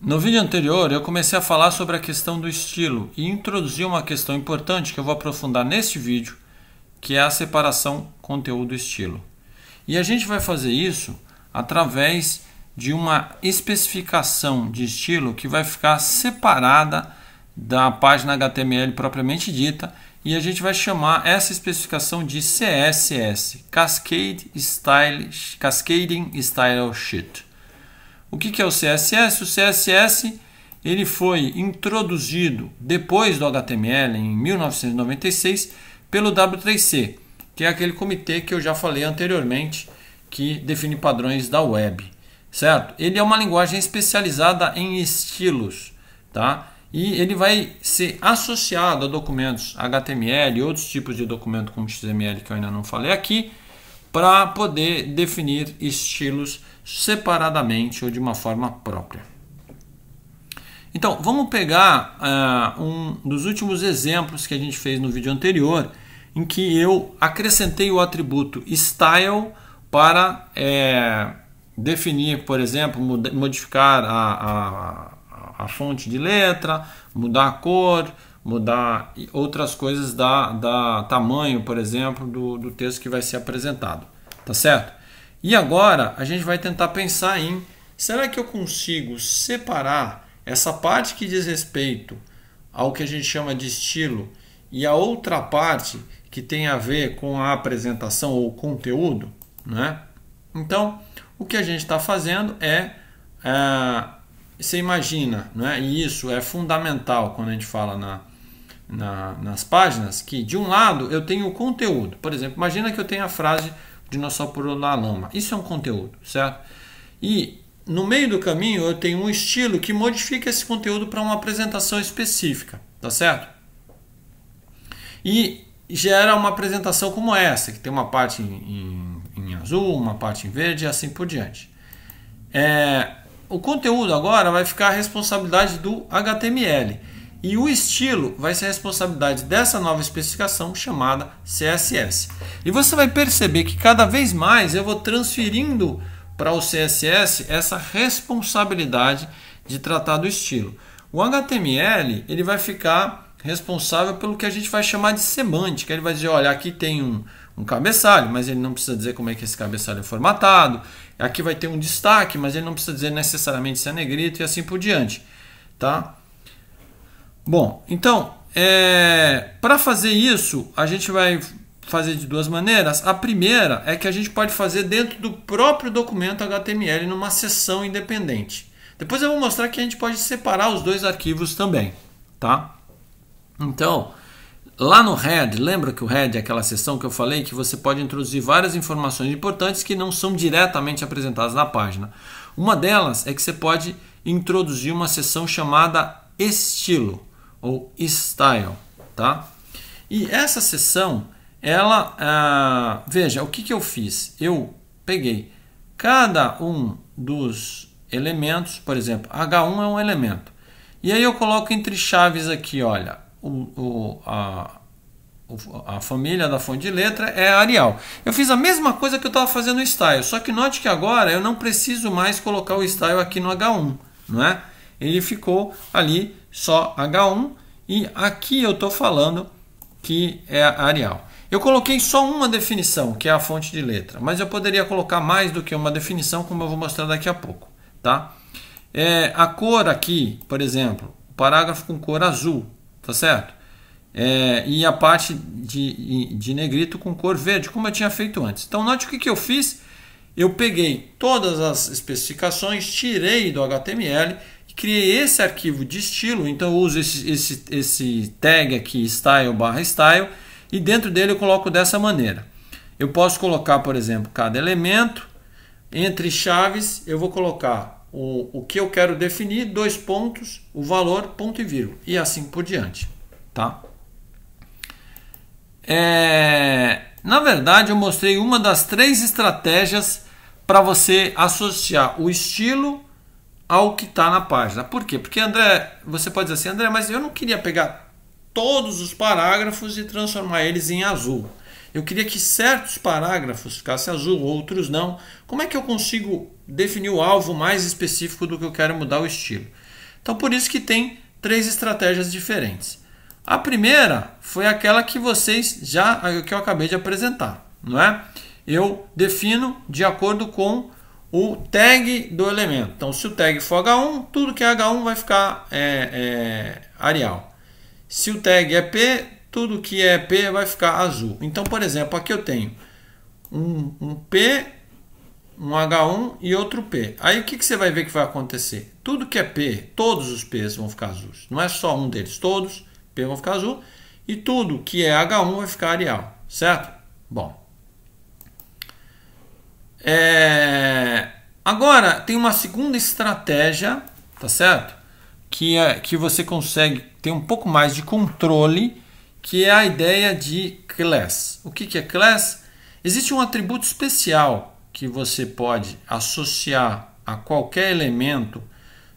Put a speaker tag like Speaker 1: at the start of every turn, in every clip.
Speaker 1: No vídeo anterior, eu comecei a falar sobre a questão do estilo e introduzi uma questão importante que eu vou aprofundar neste vídeo, que é a separação conteúdo-estilo. E a gente vai fazer isso através de uma especificação de estilo que vai ficar separada da página HTML propriamente dita e a gente vai chamar essa especificação de CSS, Cascade Style, Cascading Style Sheet. O que, é o CSS? O CSS ele foi introduzido depois do HTML, em 1996, pelo W3C, que é aquele comitê que eu já falei anteriormente, que define padrões da web, certo? Ele é uma linguagem especializada em estilos, tá? E ele vai ser associado a documentos HTML e outros tipos de documento como XML que eu ainda não falei aqui, para poder definir estilos separadamente ou de uma forma própria. Então, vamos pegar uh, um dos últimos exemplos que a gente fez no vídeo anterior, em que eu acrescentei o atributo style para é, definir, por exemplo, modificar a, a, a, fonte de letra, mudar a cor, mudar outras coisas da, da tamanho, por exemplo, do, do texto que vai ser apresentado. Tá certo? E agora a gente vai tentar pensar em será que eu consigo separar essa parte que diz respeito ao que a gente chama de estilo e a outra parte que tem a ver com a apresentação ou conteúdo, né? Então, o que a gente está fazendo é, é, você imagina, né? E isso é fundamental quando a gente fala na, na, nas páginas que de um lado eu tenho o conteúdo, por exemplo, imagina que eu tenho a frase dinossauro na lama. Isso é um conteúdo, certo? E no meio do caminho eu tenho um estilo que modifica esse conteúdo para uma apresentação específica, tá certo? E gera uma apresentação como essa, que tem uma parte em, em, azul, uma parte em verde e assim por diante. É, o conteúdo agora vai ficar a responsabilidade do HTML. E o estilo vai ser a responsabilidade dessa nova especificação chamada CSS. E você vai perceber que cada vez mais eu vou transferindo para o CSS essa responsabilidade de tratar do estilo. O HTML ele vai ficar responsável pelo que a gente vai chamar de semântica. Ele vai dizer, olha, aqui tem um, um cabeçalho, mas ele não precisa dizer como é que esse cabeçalho é formatado. Aqui vai ter um destaque, mas ele não precisa dizer necessariamente se é negrito e assim por diante, tá? Bom, então, é, para fazer isso, a gente vai fazer de duas maneiras. A primeira é que a gente pode fazer dentro do próprio documento HTML numa seção independente. Depois eu vou mostrar que a gente pode separar os dois arquivos também, tá? Então, lá no head, lembra que o head é aquela seção que eu falei que você pode introduzir várias informações importantes que não são diretamente apresentadas na página. Uma delas é que você pode introduzir uma seção chamada estilo ou style, tá? E essa sessão, ela, ah, veja, o que, que eu fiz? Eu peguei cada um dos elementos, por exemplo, H1 é um elemento. E aí eu coloco entre chaves aqui, olha, o, o, a, a família da fonte de letra é Arial. Eu fiz a mesma coisa que eu estava fazendo no style, só que note que agora eu não preciso mais colocar o style aqui no H1, não é? ele ficou ali só H1 e aqui eu estou falando que é areal. Eu coloquei só uma definição, que é a fonte de letra, mas eu poderia colocar mais do que uma definição, como eu vou mostrar daqui a pouco. Tá? É, a cor aqui, por exemplo, parágrafo com cor azul, tá certo? É, e a parte de, de negrito com cor verde, como eu tinha feito antes. Então, note o que, que eu fiz. Eu peguei todas as especificações, tirei do HTML, criei esse arquivo de estilo, então eu uso esse, esse, esse tag aqui, style barra style, e dentro dele eu coloco dessa maneira. Eu posso colocar, por exemplo, cada elemento, entre chaves eu vou colocar o, o que eu quero definir, dois pontos, o valor, ponto e vírgula, e assim por diante. Tá? É, na verdade, eu mostrei uma das três estratégias para você associar o estilo ao que está na página. Por quê? Porque, André, você pode dizer assim, André, mas eu não queria pegar todos os parágrafos e transformar eles em azul. Eu queria que certos parágrafos ficassem azul, outros não. Como é que eu consigo definir o alvo mais específico do que eu quero mudar o estilo? Então, por isso que tem três estratégias diferentes. A primeira foi aquela que vocês já que eu acabei de apresentar, não é? Eu defino de acordo com o tag do elemento. Então, se o tag for H1, tudo que é H1 vai ficar é, é, Arial. Se o tag é P, tudo que é P vai ficar azul. Então, por exemplo, aqui eu tenho um, um P, um H1 e outro P. Aí o que, que você vai ver que vai acontecer? Tudo que é P, todos os P's vão ficar azuis. Não é só um deles, todos P vão ficar azul. E tudo que é H1 vai ficar Arial, certo? Bom. É... Agora, tem uma segunda estratégia, tá certo? Que, é, que você consegue ter um pouco mais de controle, que é a ideia de class. O que, que é class? Existe um atributo especial que você pode associar a qualquer elemento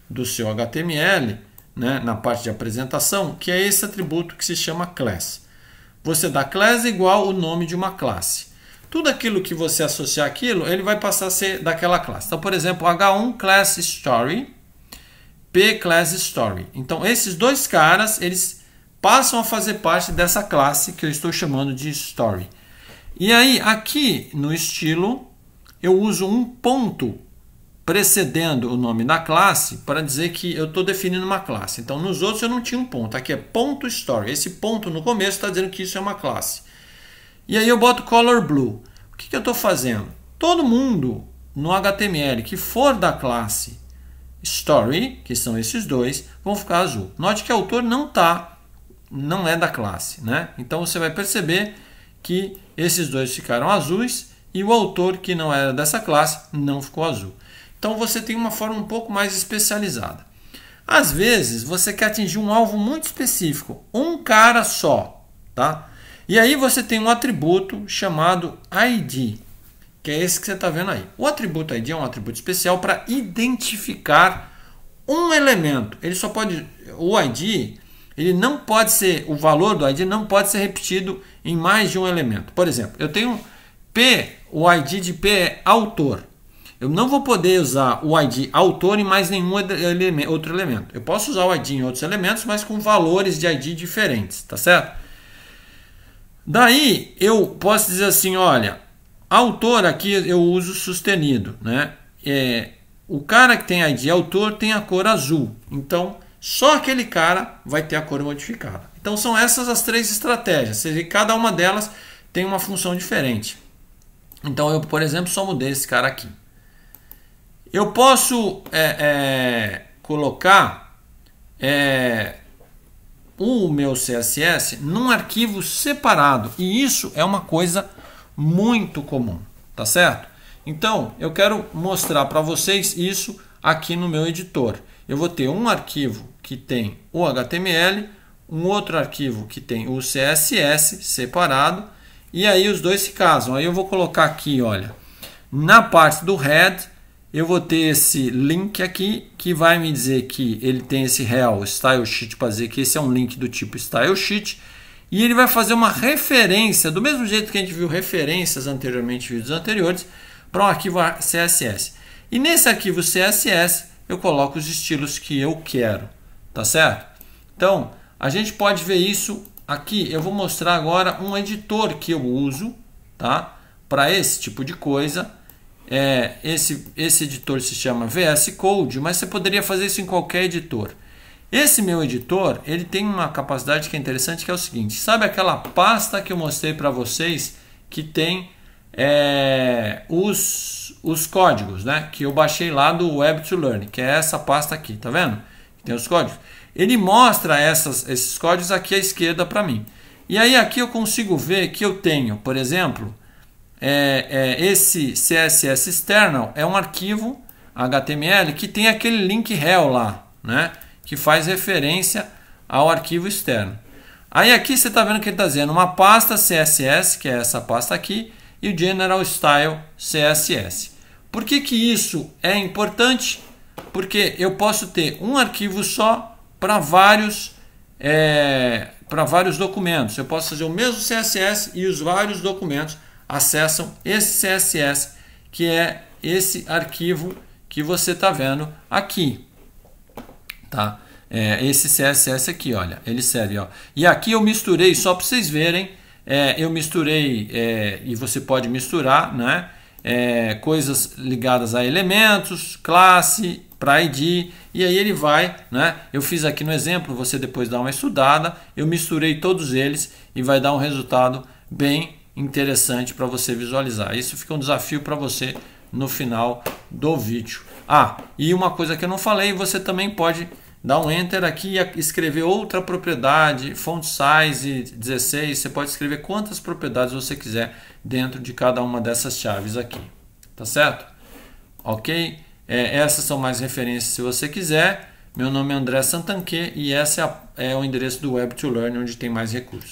Speaker 1: do seu HTML, né, na parte de apresentação, que é esse atributo que se chama class. Você dá class igual o nome de uma classe tudo aquilo que você associar aquilo, ele vai passar a ser daquela classe. Então, por exemplo, H1 class story, P class story. Então, esses dois caras, eles passam a fazer parte dessa classe que eu estou chamando de story. E aí, aqui no estilo, eu uso um ponto precedendo o nome da classe para dizer que eu estou definindo uma classe. Então, nos outros eu não tinha um ponto. Aqui é ponto story. Esse ponto no começo está dizendo que isso é uma classe. E aí eu boto color blue. O que, que eu estou fazendo? Todo mundo no HTML que for da classe story, que são esses dois, vão ficar azul. Note que o autor não tá, não é da classe, né? Então você vai perceber que esses dois ficaram azuis e o autor que não era dessa classe não ficou azul. Então você tem uma forma um pouco mais especializada. Às vezes você quer atingir um alvo muito específico, um cara só, tá? E aí você tem um atributo chamado ID, que é esse que você está vendo aí. O atributo ID é um atributo especial para identificar um elemento. Ele só pode. O ID ele não pode ser, o valor do ID não pode ser repetido em mais de um elemento. Por exemplo, eu tenho P, o ID de P é autor. Eu não vou poder usar o ID autor em mais nenhum outro elemento. Eu posso usar o ID em outros elementos, mas com valores de ID diferentes, tá certo? Daí eu posso dizer assim: olha, autor aqui eu uso sustenido, né? É, o cara que tem ID autor tem a cor azul, então só aquele cara vai ter a cor modificada. Então são essas as três estratégias, ou seja, cada uma delas tem uma função diferente. Então eu, por exemplo, só mudei esse cara aqui. Eu posso é, é, colocar é, o meu CSS num arquivo separado. E isso é uma coisa muito comum, tá certo? Então, eu quero mostrar para vocês isso aqui no meu editor. Eu vou ter um arquivo que tem o HTML, um outro arquivo que tem o CSS separado, e aí os dois se casam. Aí eu vou colocar aqui, olha, na parte do head, eu vou ter esse link aqui que vai me dizer que ele tem esse real style sheet para dizer que esse é um link do tipo style sheet e ele vai fazer uma referência do mesmo jeito que a gente viu referências anteriormente vídeos anteriores para um arquivo CSS. E nesse arquivo CSS eu coloco os estilos que eu quero, tá certo? Então a gente pode ver isso aqui. Eu vou mostrar agora um editor que eu uso, tá? Para esse tipo de coisa é, esse, esse editor se chama VS Code, mas você poderia fazer isso em qualquer editor. Esse meu editor, ele tem uma capacidade que é interessante, que é o seguinte. Sabe aquela pasta que eu mostrei para vocês que tem é, os, os códigos, né? Que eu baixei lá do Web to Learn, que é essa pasta aqui, tá vendo? Tem os códigos. Ele mostra essas, esses códigos aqui à esquerda para mim. E aí aqui eu consigo ver que eu tenho, por exemplo, é, é, esse CSS external é um arquivo HTML que tem aquele link rel lá, né? Que faz referência ao arquivo externo. Aí aqui você está vendo que ele está dizendo uma pasta CSS, que é essa pasta aqui, e o General Style CSS. Por que, que isso é importante? Porque eu posso ter um arquivo só para vários, é, vários documentos. Eu posso fazer o mesmo CSS e os vários documentos acessam esse CSS, que é esse arquivo que você está vendo aqui. Tá? É, esse CSS aqui, olha, ele serve. Ó. E aqui eu misturei, só para vocês verem, é, eu misturei, é, e você pode misturar, né? É, coisas ligadas a elementos, classe, para ID, e aí ele vai, né? Eu fiz aqui no exemplo, você depois dá uma estudada, eu misturei todos eles e vai dar um resultado bem interessante para você visualizar. Isso fica um desafio para você no final do vídeo. Ah, e uma coisa que eu não falei, você também pode dar um enter aqui e escrever outra propriedade, font size 16, você pode escrever quantas propriedades você quiser dentro de cada uma dessas chaves aqui, tá certo? Ok? É, essas são mais referências se você quiser. Meu nome é André Santanque e esse é, a, é o endereço do Web2Learn onde tem mais recursos.